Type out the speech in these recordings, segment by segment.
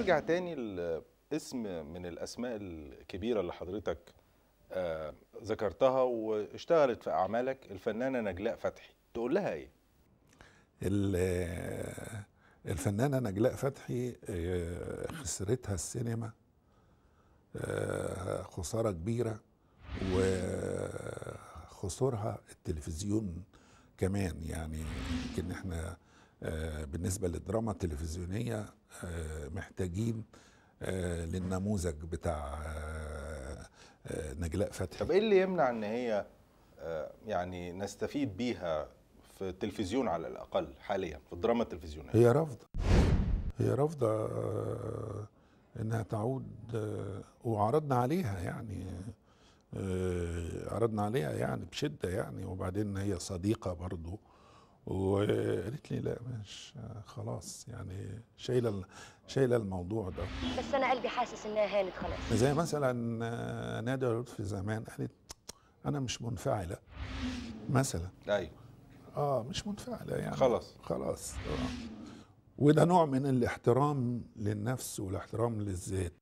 ارجع تاني لاسم من الاسماء الكبيره اللي حضرتك آه ذكرتها واشتغلت في اعمالك الفنانه نجلاء فتحي تقول لها ايه آه، الفنانه نجلاء فتحي آه، خسرتها السينما آه، خساره كبيره وخسورها التلفزيون كمان يعني يمكن احنا آه، بالنسبه للدراما التلفزيونيه آه، محتاجين آه، للنموذج بتاع نجلاء فتحي طب ايه اللي يمنع ان هي يعني نستفيد بيها في التلفزيون على الاقل حاليا في الدراما التلفزيونيه هي رافضه هي رافضه انها تعود وعرضنا عليها يعني عرضنا عليها يعني بشده يعني وبعدين هي صديقه برضه وقالت لي لا مش خلاص يعني شايله شايله الموضوع ده بس انا قلبي حاسس انها هانت خلاص زي مثلا نادي لطفي زمان قالت انا مش منفعله مثلا ايوه اه مش منفعله يعني خلاص خلاص آه. وده نوع من الاحترام للنفس والاحترام للذات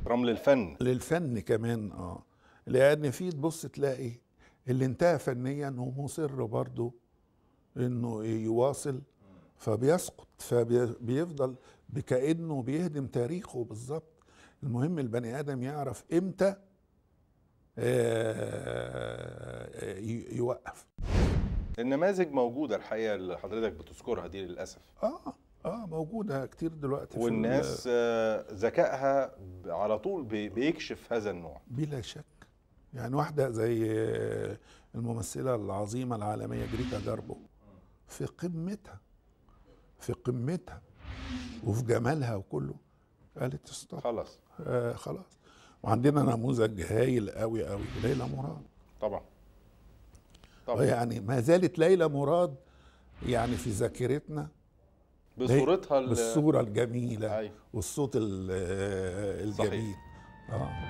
احترام للفن للفن كمان اه لان في تبص تلاقي اللي انتهى فنيا ومصر برضه انه يواصل فبيسقط فبيفضل بكانه بيهدم تاريخه بالظبط المهم البني ادم يعرف امتى آه، يوقف النماذج موجوده الحقيقه اللي حضرتك بتذكرها دي للاسف اه اه موجوده كتير دلوقتي والناس آه، ذكائها على طول بيكشف هذا النوع بلا شك يعني واحده زي الممثله العظيمه العالميه جريتا جاربو في قمتها في قمتها وفي جمالها وكله قالت ستوب خلاص آه خلاص وعندنا نموذج هايل قوي قوي ليلى مراد طبعا طبعا طيب، يعني ما زالت ليلى مراد يعني في ذاكرتنا بصورتها بالصوره الجميله أيوه. والصوت آه، الجميل صحيح. اه